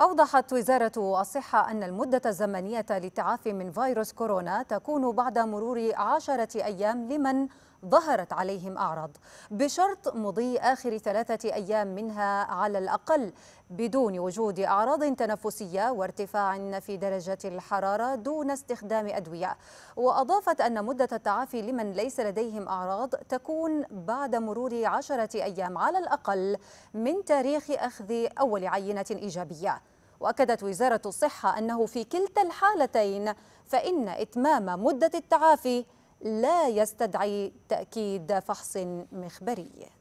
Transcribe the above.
أوضحت وزارة الصحة أن المدة الزمنية للتعافي من فيروس كورونا تكون بعد مرور عشرة أيام لمن ظهرت عليهم أعراض بشرط مضي آخر ثلاثة أيام منها على الأقل بدون وجود أعراض تنفسية وارتفاع في درجة الحرارة دون استخدام أدوية وأضافت أن مدة التعافي لمن ليس لديهم أعراض تكون بعد مرور عشرة أيام على الأقل من تاريخ أخذ أول عينة إيجابية واكدت وزاره الصحه انه في كلتا الحالتين فان اتمام مده التعافي لا يستدعي تاكيد فحص مخبري